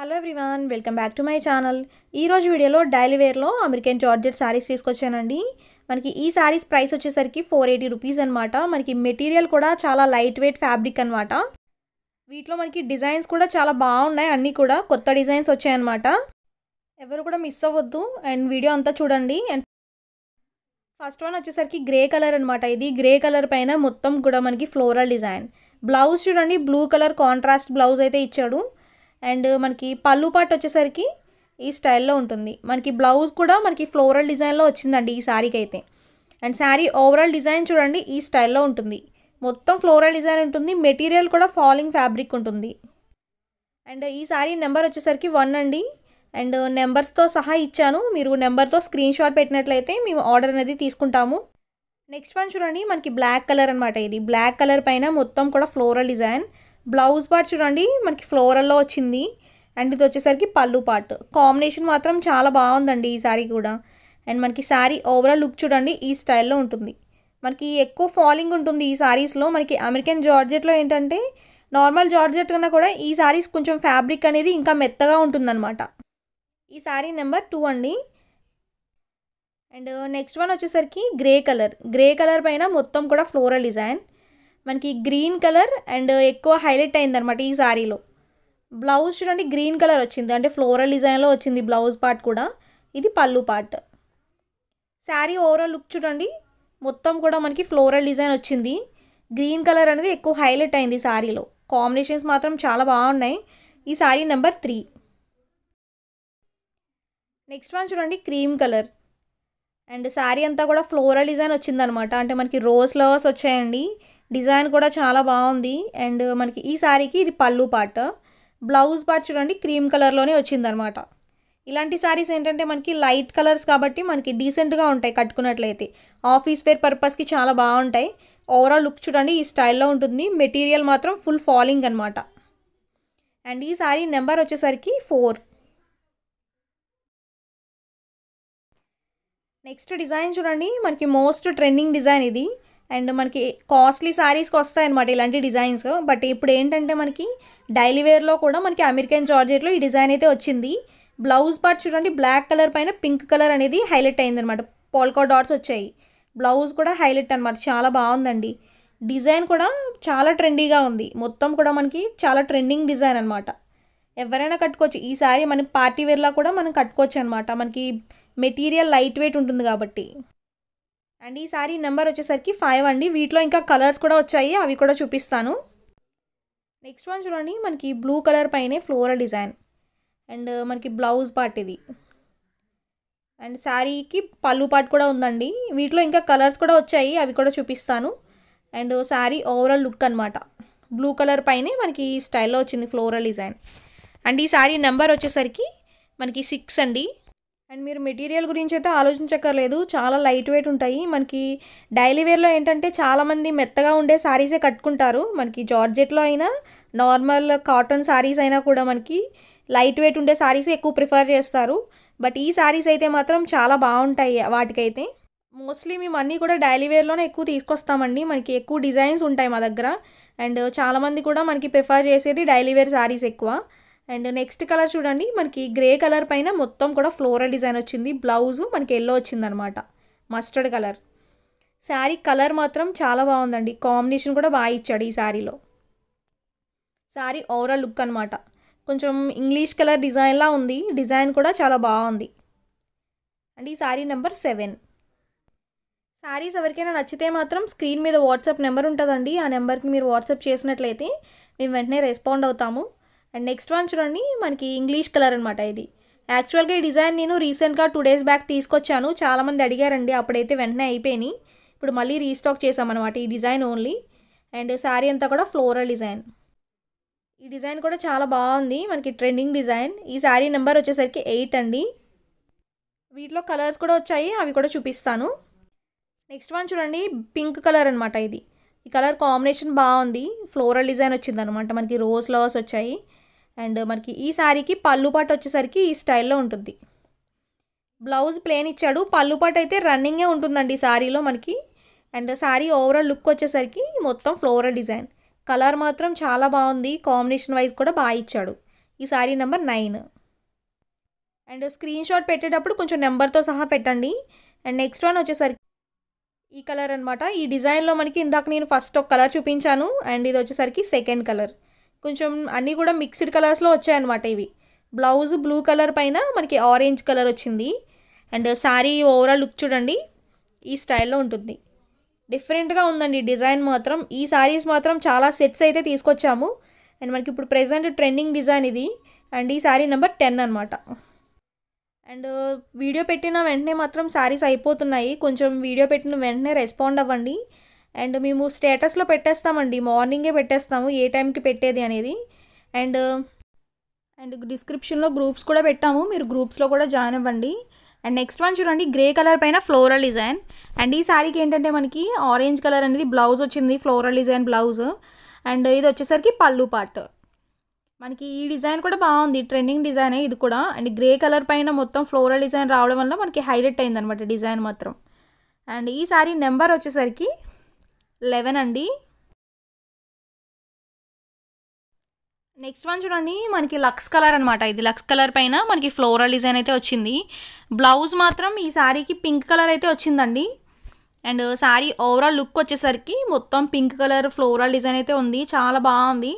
hello everyone welcome back to my channel ఈరోజు వీడియోలో daily వేర్లో అమెరికన్ జార్జెట్ శారీస్ తీసుకొచ్చానండి మనకి ఈ శారీస్ ప్రైస్ వచ్చేసరికి ఫోర్ ఎయిటీ రూపీస్ అనమాట మనకి మెటీరియల్ కూడా చాలా లైట్ వెయిట్ ఫ్యాబ్రిక్ అనమాట వీటిలో మనకి డిజైన్స్ కూడా చాలా బాగున్నాయి అన్నీ కూడా కొత్త డిజైన్స్ వచ్చాయన్నమాట ఎవరు కూడా మిస్ అవ్వద్దు అండ్ వీడియో అంతా చూడండి అండ్ ఫస్ట్ వన్ వచ్చేసరికి గ్రే కలర్ అనమాట ఇది గ్రే కలర్ పైన మొత్తం కూడా మనకి ఫ్లోరల్ డిజైన్ బ్లౌజ్ చూడండి బ్లూ కలర్ కాంట్రాస్ట్ బ్లౌజ్ అయితే ఇచ్చాడు అండ్ మనకి పళ్ళు పాటు వచ్చేసరికి ఈ స్టైల్లో ఉంటుంది మనకి బ్లౌజ్ కూడా మనకి ఫ్లోరల్ డిజైన్లో వచ్చిందండి ఈ శారీకి అయితే అండ్ శారీ ఓవరాల్ డిజైన్ చూడండి ఈ స్టైల్లో ఉంటుంది మొత్తం ఫ్లోరల్ డిజైన్ ఉంటుంది మెటీరియల్ కూడా ఫాలింగ్ ఫ్యాబ్రిక్ ఉంటుంది అండ్ ఈ శారీ నెంబర్ వచ్చేసరికి వన్ అండి అండ్ నెంబర్స్తో సహా ఇచ్చాను మీరు నెంబర్తో స్క్రీన్ షాట్ పెట్టినట్లయితే మేము ఆర్డర్ అనేది తీసుకుంటాము నెక్స్ట్ వన్ చూడండి మనకి బ్లాక్ కలర్ అనమాట ఇది బ్లాక్ కలర్ పైన మొత్తం కూడా ఫ్లోరల్ డిజైన్ బ్లౌజ్ పార్ట్ చూడండి మనకి ఫ్లోరల్లో వచ్చింది అండ్ ఇది వచ్చేసరికి పళ్ళు పార్ట్ కాంబినేషన్ మాత్రం చాలా బాగుందండి ఈ శారీ కూడా అండ్ మనకి శారీ ఓవరాల్ లుక్ చూడండి ఈ స్టైల్లో ఉంటుంది మనకి ఎక్కువ ఫాలింగ్ ఉంటుంది ఈ శారీస్లో మనకి అమెరికన్ జార్జెట్లో ఏంటంటే నార్మల్ జార్జెట్ కన్నా కూడా ఈ శారీస్ కొంచెం ఫ్యాబ్రిక్ అనేది ఇంకా మెత్తగా ఉంటుందన్నమాట ఈ శారీ నెంబర్ టూ అండి అండ్ నెక్స్ట్ వన్ వచ్చేసరికి గ్రే కలర్ గ్రే కలర్ పైన మొత్తం కూడా ఫ్లోరల్ డిజైన్ మనకి గ్రీన్ కలర్ అండ్ ఎక్కువ హైలైట్ అయిందనమాట ఈ శారీలో బ్లౌజ్ చూడండి గ్రీన్ కలర్ వచ్చింది అంటే ఫ్లోరల్ డిజైన్లో వచ్చింది బ్లౌజ్ పార్ట్ కూడా ఇది పళ్ళు పార్ట్ శారీ ఓవరాల్ లుక్ చూడండి మొత్తం కూడా మనకి ఫ్లోరల్ డిజైన్ వచ్చింది గ్రీన్ కలర్ అనేది ఎక్కువ హైలైట్ అయింది శారీలో కాంబినేషన్స్ మాత్రం చాలా బాగున్నాయి ఈ sari number three next one చూడండి క్రీమ్ కలర్ అండ్ శారీ అంతా కూడా ఫ్లోరల్ డిజైన్ వచ్చిందనమాట అంటే మనకి రోజ్ ఫ్లవర్స్ వచ్చాయండి డిజైన్ కూడా చాలా బాగుంది అండ్ మనకి ఈ శారీకి ఇది పళ్ళు పార్ట్ బ్లౌజ్ పార్ట్ చూడండి క్రీమ్ కలర్లోనే వచ్చిందనమాట ఇలాంటి శారీస్ ఏంటంటే మనకి లైట్ కలర్స్ కాబట్టి మనకి డీసెంట్గా ఉంటాయి కట్టుకున్నట్లయితే ఆఫీస్ వేర్ పర్పస్కి చాలా బాగుంటాయి ఓవరాల్ లుక్ చూడండి ఈ స్టైల్లో ఉంటుంది మెటీరియల్ మాత్రం ఫుల్ ఫాలింగ్ అనమాట అండ్ ఈ శారీ నెంబర్ వచ్చేసరికి ఫోర్ నెక్స్ట్ డిజైన్ చూడండి మనకి మోస్ట్ ట్రెండింగ్ డిజైన్ ఇది అండ్ మనకి కాస్ట్లీ శారీస్కి అనమాట ఇలాంటి డిజైన్స్ బట్ ఇప్పుడు ఏంటంటే మనకి డైలీ వేర్లో కూడా మనకి అమెరికన్ జార్జెట్లో ఈ డిజైన్ అయితే వచ్చింది బ్లౌజ్ పార్ట్ చూడండి బ్లాక్ కలర్ పైన పింక్ కలర్ అనేది హైలైట్ అయిందనమాట పోల్కో డాట్స్ వచ్చాయి బ్లౌజ్ కూడా హైలైట్ అనమాట చాలా బాగుందండి డిజైన్ కూడా చాలా ట్రెండీగా ఉంది మొత్తం కూడా మనకి చాలా ట్రెండింగ్ డిజైన్ అనమాట ఎవరైనా కట్టుకోవచ్చు ఈ సారీ మనకి పార్టీ వేర్లా కూడా మనం కట్టుకోవచ్చు అనమాట మనకి మెటీరియల్ లైట్ వెయిట్ ఉంటుంది కాబట్టి అండ్ ఈ సారీ నెంబర్ వచ్చేసరికి ఫైవ్ అండి వీటిలో ఇంకా కలర్స్ కూడా వచ్చాయి అవి కూడా చూపిస్తాను నెక్స్ట్ వన్ చూడండి మనకి బ్లూ కలర్ పైనే ఫ్లోరల్ డిజైన్ అండ్ మనకి బ్లౌజ్ పార్ట్ ఇది అండ్ శారీకి పళ్ళు పార్ట్ కూడా ఉందండి వీటిలో ఇంకా కలర్స్ కూడా వచ్చాయి అవి కూడా చూపిస్తాను అండ్ శారీ ఓవరాల్ లుక్ అనమాట బ్లూ కలర్ పైనే మనకి ఈ స్టైల్లో వచ్చింది ఫ్లోరల్ డిజైన్ అండ్ ఈ శారీ నెంబర్ వచ్చేసరికి మనకి సిక్స్ అండి అండ్ మీరు మెటీరియల్ గురించి అయితే ఆలోచించక్కర్లేదు చాలా లైట్ వెయిట్ ఉంటాయి మనకి డైలీ వేర్లో ఏంటంటే చాలామంది మెత్తగా ఉండే శారీసే కట్టుకుంటారు మనకి జార్జెట్లో అయినా నార్మల్ కాటన్ శారీస్ అయినా కూడా మనకి లైట్ వెయిట్ ఉండే శారీసే ఎక్కువ ప్రిఫర్ చేస్తారు బట్ ఈ శారీస్ అయితే మాత్రం చాలా బాగుంటాయి వాటికైతే మోస్ట్లీ మేము అన్నీ కూడా డైలీ వేర్లోనే ఎక్కువ తీసుకొస్తామండి మనకి ఎక్కువ డిజైన్స్ ఉంటాయి మా దగ్గర అండ్ చాలామంది కూడా మనకి ప్రిఫర్ చేసేది డైలీ వేర్ శారీస్ ఎక్కువ అండ్ నెక్స్ట్ కలర్ చూడండి మనకి గ్రే కలర్ పైన మొత్తం కూడా ఫ్లోరల్ డిజైన్ వచ్చింది బ్లౌజ్ మనకి ఎల్లో వచ్చిందనమాట మస్టర్డ్ కలర్ శారీ కలర్ మాత్రం చాలా బాగుందండి కాంబినేషన్ కూడా బాగా ఇచ్చాడు ఈ శారీలో శారీ ఓవరాల్ లుక్ అనమాట కొంచెం ఇంగ్లీష్ కలర్ డిజైన్లా ఉంది డిజైన్ కూడా చాలా బాగుంది అండ్ ఈ శారీ నెంబర్ సెవెన్ శారీస్ ఎవరికైనా నచ్చితే మాత్రం స్క్రీన్ మీద వాట్సాప్ నెంబర్ ఉంటుందండి ఆ నెంబర్కి మీరు వాట్సాప్ చేసినట్లయితే మేము వెంటనే రెస్పాండ్ అవుతాము అండ్ నెక్స్ట్ వన్ చూడండి మనకి ఇంగ్లీష్ కలర్ అనమాట ఇది యాక్చువల్గా ఈ డిజైన్ నేను రీసెంట్గా టూ డేస్ బ్యాక్ తీసుకొచ్చాను చాలామంది అడిగారండి అప్పుడైతే వెంటనే అయిపోయినాయి ఇప్పుడు మళ్ళీ రీస్టాక్ చేసామన్నమాట ఈ డిజైన్ ఓన్లీ అండ్ శారీ అంతా కూడా ఫ్లోరల్ డిజైన్ ఈ డిజైన్ కూడా చాలా బాగుంది మనకి ట్రెండింగ్ డిజైన్ ఈ శారీ నెంబర్ వచ్చేసరికి ఎయిట్ అండి వీటిలో కలర్స్ కూడా వచ్చాయి అవి కూడా చూపిస్తాను నెక్స్ట్ వన్ చూడండి పింక్ కలర్ అనమాట ఇది ఈ కలర్ కాంబినేషన్ బాగుంది ఫ్లోరల్ డిజైన్ వచ్చింది అనమాట మనకి రోజ్ ఫ్లవర్స్ వచ్చాయి అండ్ మనకి ఈ శారీకి పళ్ళు పాటు వచ్చేసరికి ఈ స్టైల్లో ఉంటుంది బ్లౌజ్ ప్లేన్ ఇచ్చాడు పళ్ళు పాటు అయితే రన్నింగే ఉంటుందండి ఈ శారీలో మనకి అండ్ శారీ ఓవరాల్ లుక్ వచ్చేసరికి మొత్తం ఫ్లోరల్ డిజైన్ కలర్ మాత్రం చాలా బాగుంది కాంబినేషన్ వైజ్ కూడా బాగా ఇచ్చాడు ఈ sari number nine and screenshot పెట్టేటప్పుడు కొంచెం నెంబర్తో సహా పెట్టండి అండ్ నెక్స్ట్ వన్ వచ్చేసరికి ఈ కలర్ అనమాట ఈ డిజైన్లో మనకి ఇందాక నేను ఫస్ట్ ఒక కలర్ చూపించాను అండ్ ఇది వచ్చేసరికి సెకండ్ కలర్ కొంచెం అన్నీ కూడా మిక్స్డ్ కలర్స్లో వచ్చాయన్నమాట ఇవి బ్లౌజ్ బ్లూ కలర్ పైన మనకి ఆరెంజ్ కలర్ వచ్చింది అండ్ శారీ ఓవరాల్ లుక్ చూడండి ఈ స్టైల్లో ఉంటుంది డిఫరెంట్గా ఉందండి డిజైన్ మాత్రం ఈ శారీస్ మాత్రం చాలా సెట్స్ అయితే తీసుకొచ్చాము అండ్ మనకి ఇప్పుడు ప్రజెంట్ ట్రెండింగ్ డిజైన్ ఇది అండ్ ఈ శారీ నెంబర్ టెన్ అనమాట అండ్ వీడియో పెట్టిన వెంటనే మాత్రం శారీస్ అయిపోతున్నాయి కొంచెం వీడియో పెట్టిన వెంటనే రెస్పాండ్ అవ్వండి అండ్ మేము స్టేటస్లో పెట్టేస్తామండి మార్నింగే పెట్టేస్తాము ఏ టైంకి పెట్టేది అనేది అండ్ అండ్ డిస్క్రిప్షన్లో గ్రూప్స్ కూడా పెట్టాము మీరు గ్రూప్స్లో కూడా జాయిన్ అవ్వండి అండ్ నెక్స్ట్ వన్ చూడండి గ్రే కలర్ పైన ఫ్లోరల్ డిజైన్ అండ్ ఈ శారీకి ఏంటంటే మనకి ఆరెంజ్ కలర్ అనేది బ్లౌజ్ వచ్చింది ఫ్లోరల్ డిజైన్ బ్లౌజ్ అండ్ ఇది వచ్చేసరికి పళ్ళు పార్ట్ మనకి ఈ డిజైన్ కూడా బాగుంది ట్రెండింగ్ డిజైనే ఇది కూడా అండ్ గ్రే కలర్ పైన మొత్తం ఫ్లోరల్ డిజైన్ రావడం వల్ల మనకి హైలైట్ అనమాట డిజైన్ మాత్రం అండ్ ఈ శారీ నెంబర్ వచ్చేసరికి లెవెన్ అండి నెక్స్ట్ వన్ చూడండి మనకి లక్స్ కలర్ అనమాట ఇది లక్స్ కలర్ పైన మనకి ఫ్లోరల్ డిజైన్ అయితే వచ్చింది బ్లౌజ్ మాత్రం ఈ శారీకి పింక్ కలర్ అయితే వచ్చిందండి అండ్ శారీ ఓవరాల్ లుక్ వచ్చేసరికి మొత్తం పింక్ కలర్ ఫ్లోరల్ డిజైన్ అయితే ఉంది చాలా బాగుంది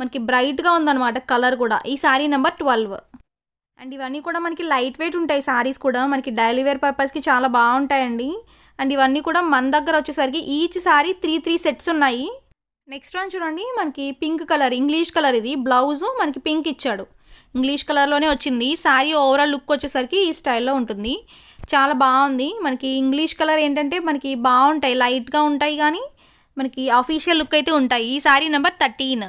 మనకి బ్రైట్గా ఉందన్నమాట కలర్ కూడా ఈ శారీ నెంబర్ ట్వెల్వ్ అండ్ ఇవన్నీ కూడా మనకి లైట్ వెయిట్ ఉంటాయి శారీస్ కూడా మనకి డైలీ వేర్ పర్పస్కి చాలా బాగుంటాయండి అండ్ ఇవన్నీ కూడా మన దగ్గర వచ్చేసరికి each sari three three sets ఉన్నాయి నెక్స్ట్ వన్ చూడండి మనకి పింక్ కలర్ ఇంగ్లీష్ కలర్ ఇది బ్లౌజు మనకి పింక్ ఇచ్చాడు ఇంగ్లీష్ కలర్లోనే వచ్చింది సారీ ఓవరాల్ లుక్ వచ్చేసరికి ఈ స్టైల్లో ఉంటుంది చాలా బాగుంది మనకి ఇంగ్లీష్ కలర్ ఏంటంటే మనకి బాగుంటాయి లైట్గా ఉంటాయి కానీ మనకి అఫీషియల్ లుక్ అయితే ఉంటాయి ఈ sari number thirteen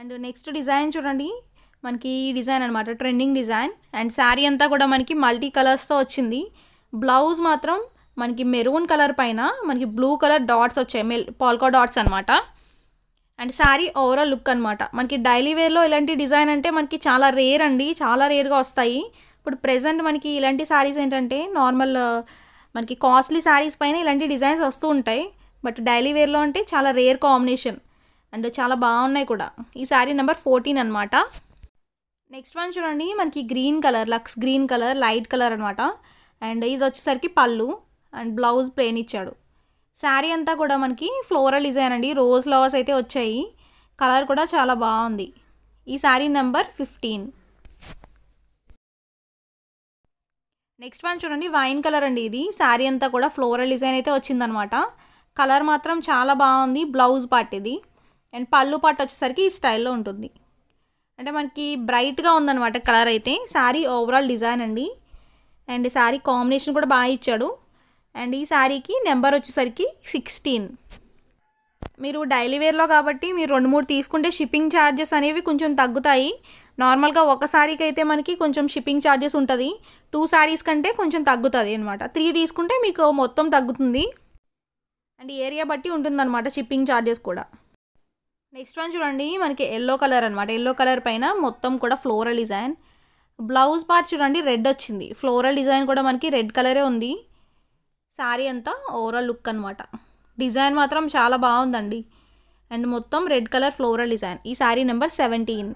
and next design చూడండి మనకి ఈ డిజైన్ అనమాట ట్రెండింగ్ డిజైన్ అండ్ శారీ అంతా కూడా మనకి మల్టీ కలర్స్తో వచ్చింది బ్లౌజ్ మాత్రం మనకి మెరూన్ కలర్ పైన మనకి బ్లూ కలర్ డాట్స్ వచ్చాయి మెల్ పాల్కో డాట్స్ అనమాట అండ్ శారీ ఓవరాల్ లుక్ అనమాట మనకి డైలీ వేర్లో ఇలాంటి డిజైన్ అంటే మనకి చాలా రేర్ అండి చాలా రేర్గా వస్తాయి ఇప్పుడు ప్రజెంట్ మనకి ఇలాంటి శారీస్ ఏంటంటే నార్మల్ మనకి కాస్ట్లీ శారీస్ పైన ఇలాంటి డిజైన్స్ వస్తూ ఉంటాయి బట్ డైలీ వేర్లో అంటే చాలా రేర్ కాంబినేషన్ అండ్ చాలా బాగున్నాయి కూడా ఈ శారీ నెంబర్ ఫోర్టీన్ అనమాట నెక్స్ట్ వన్ చూడండి మనకి green colour looks green colour light colour అనమాట అండ్ ఇది వచ్చేసరికి పళ్ళు అండ్ బ్లౌజ్ ప్లేన్ ఇచ్చాడు శారీ అంతా కూడా మనకి ఫ్లోరల్ డిజైన్ అండి రోజ్ ఫ్లవర్స్ అయితే వచ్చాయి కలర్ కూడా చాలా బాగుంది ఈ sari number fifteen next one చూడండి వైన్ కలర్ అండి ఇది శారీ అంతా కూడా ఫ్లోరల్ డిజైన్ అయితే వచ్చిందనమాట కలర్ మాత్రం చాలా బాగుంది బ్లౌజ్ పార్ట్ ఇది అండ్ పళ్ళు పార్ట్ వచ్చేసరికి ఈ స్టైల్లో ఉంటుంది అంటే మనకి బ్రైట్గా ఉందన్నమాట కలర్ అయితే శారీ ఓవరాల్ డిజైన్ అండి అండ్ శారీ కాంబినేషన్ కూడా బాగా ఇచ్చాడు అండ్ ఈ శారీకి నెంబర్ వచ్చేసరికి సిక్స్టీన్ మీరు డైలీ వేర్లో కాబట్టి మీరు రెండు మూడు తీసుకుంటే షిప్పింగ్ ఛార్జెస్ అనేవి కొంచెం తగ్గుతాయి నార్మల్గా ఒక శారీకి అయితే మనకి కొంచెం షిప్పింగ్ ఛార్జెస్ ఉంటుంది టూ శారీస్ కంటే కొంచెం తగ్గుతుంది అనమాట త్రీ తీసుకుంటే మీకు మొత్తం తగ్గుతుంది అండ్ ఏరియా బట్టి ఉంటుందన్నమాట షిప్పింగ్ ఛార్జెస్ కూడా నెక్స్ట్ వన్ చూడండి మనకి ఎల్లో కలర్ అనమాట ఎల్లో కలర్ పైన మొత్తం కూడా ఫ్లోరల్ డిజైన్ బ్లౌజ్ పార్ట్ చూడండి రెడ్ వచ్చింది ఫ్లోరల్ డిజైన్ కూడా మనకి రెడ్ కలరే ఉంది శారీ అంతా ఓవరాల్ లుక్ అనమాట డిజైన్ మాత్రం చాలా బాగుందండి అండ్ మొత్తం రెడ్ కలర్ ఫ్లోరల్ డిజైన్ ఈ sari number seventeen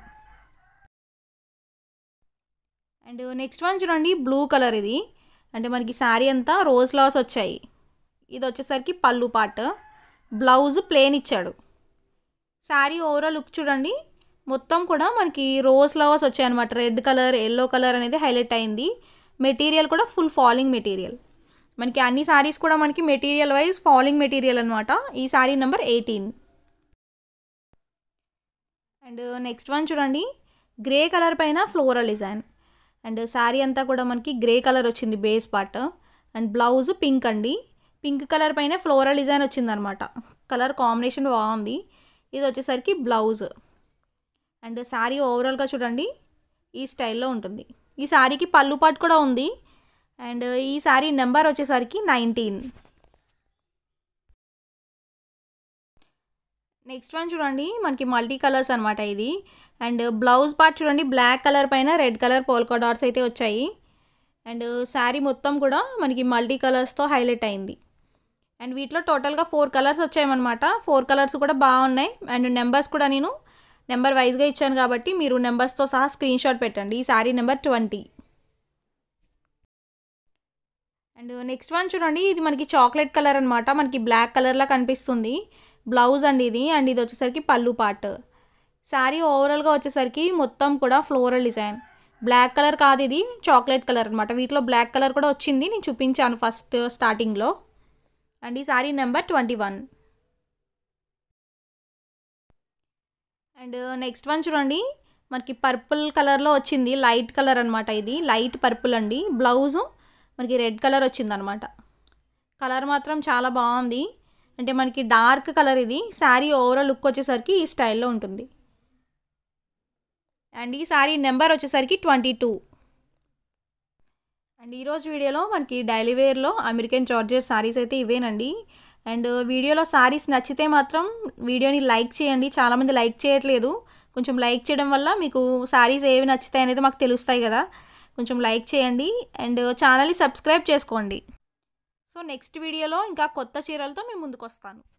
and next one చూడండి బ్లూ కలర్ ఇది అంటే మనకి శారీ అంతా రోజ్ లాస్ వచ్చాయి ఇది వచ్చేసరికి పళ్ళు పార్ట్ బ్లౌజ్ ప్లేన్ ఇచ్చాడు శారీ ఓవరాల్ లుక్ చూడండి మొత్తం కూడా మనకి రోజ్ ఫ్లవర్స్ వచ్చాయన్నమాట రెడ్ కలర్ ఎల్లో కలర్ అనేది హైలైట్ అయింది మెటీరియల్ కూడా ఫుల్ ఫాలింగ్ మెటీరియల్ మనకి అన్ని శారీస్ కూడా మనకి మెటీరియల్ వైజ్ ఫాలింగ్ మెటీరియల్ అనమాట ఈ sari number eighteen and next one చూడండి గ్రే కలర్ పైన ఫ్లోరల్ డిజైన్ అండ్ శారీ అంతా కూడా మనకి గ్రే కలర్ వచ్చింది base part and blouse pink అండి పింక్ కలర్ పైన ఫ్లోరల్ డిజైన్ వచ్చింది అనమాట కలర్ కాంబినేషన్ బాగుంది ఇది వచ్చేసరికి బ్లౌజ్ అండ్ శారీ ఓవరాల్గా చూడండి ఈ స్టైల్లో ఉంటుంది ఈ శారీకి పళ్ళు పాటు కూడా ఉంది అండ్ ఈ శారీ నెంబర్ వచ్చేసరికి నైన్టీన్ నెక్స్ట్ వన్ చూడండి మనకి మల్టీ కలర్స్ అనమాట ఇది అండ్ బ్లౌజ్ పార్ట్ చూడండి బ్లాక్ కలర్ పైన రెడ్ కలర్ పోల్కో డాట్స్ అయితే వచ్చాయి అండ్ శారీ మొత్తం కూడా మనకి మల్టీ కలర్స్తో హైలైట్ అయింది అండ్ వీటిలో టోటల్గా ఫోర్ కలర్స్ వచ్చాయన్నమాట ఫోర్ కలర్స్ కూడా బాగున్నాయి అండ్ నెంబర్స్ కూడా నేను నెంబర్ వైజ్గా ఇచ్చాను కాబట్టి మీరు నెంబర్స్తో సహా స్క్రీన్ షాట్ పెట్టండి ఈ sari number twenty and next one చూడండి ఇది మనకి చాక్లెట్ కలర్ అనమాట మనకి బ్లాక్ కలర్లా కనిపిస్తుంది బ్లౌజ్ అండి ఇది అండ్ ఇది వచ్చేసరికి పళ్ళు పార్ట్ శారీ ఓవరాల్గా వచ్చేసరికి మొత్తం కూడా ఫ్లోరల్ డిజైన్ బ్లాక్ కలర్ కాదు ఇది చాక్లెట్ కలర్ అనమాట వీటిలో బ్లాక్ కలర్ కూడా వచ్చింది నేను చూపించాను ఫస్ట్ స్టార్టింగ్లో అండ్ ఈ sari number twenty one and next one చూడండి మనకి పర్పుల్ కలర్లో వచ్చింది లైట్ కలర్ అనమాట ఇది లైట్ పర్పుల్ అండి బ్లౌజు మనకి రెడ్ కలర్ వచ్చింది అనమాట కలర్ మాత్రం చాలా బాగుంది అంటే మనకి డార్క్ కలర్ ఇది శారీ ఓవరాల్ లుక్ వచ్చేసరికి ఈ స్టైల్లో ఉంటుంది అండ్ ఈ శారీ నెంబర్ వచ్చేసరికి ట్వంటీ టూ అండ్ ఈరోజు వీడియోలో మనకి డైలీ వేర్లో అమెరికన్ జార్జెట్ శారీస్ అయితే ఇవేనండి అండ్ వీడియోలో శారీస్ నచ్చితే మాత్రం వీడియోని లైక్ చేయండి చాలామంది లైక్ చేయట్లేదు కొంచెం లైక్ చేయడం వల్ల మీకు శారీస్ ఏవి నచ్చుతాయి అనేది మాకు తెలుస్తాయి కదా కొంచెం లైక్ చేయండి అండ్ ఛానల్ని సబ్స్క్రైబ్ చేసుకోండి సో నెక్స్ట్ వీడియోలో ఇంకా కొత్త చీరలతో మేము ముందుకు వస్తాను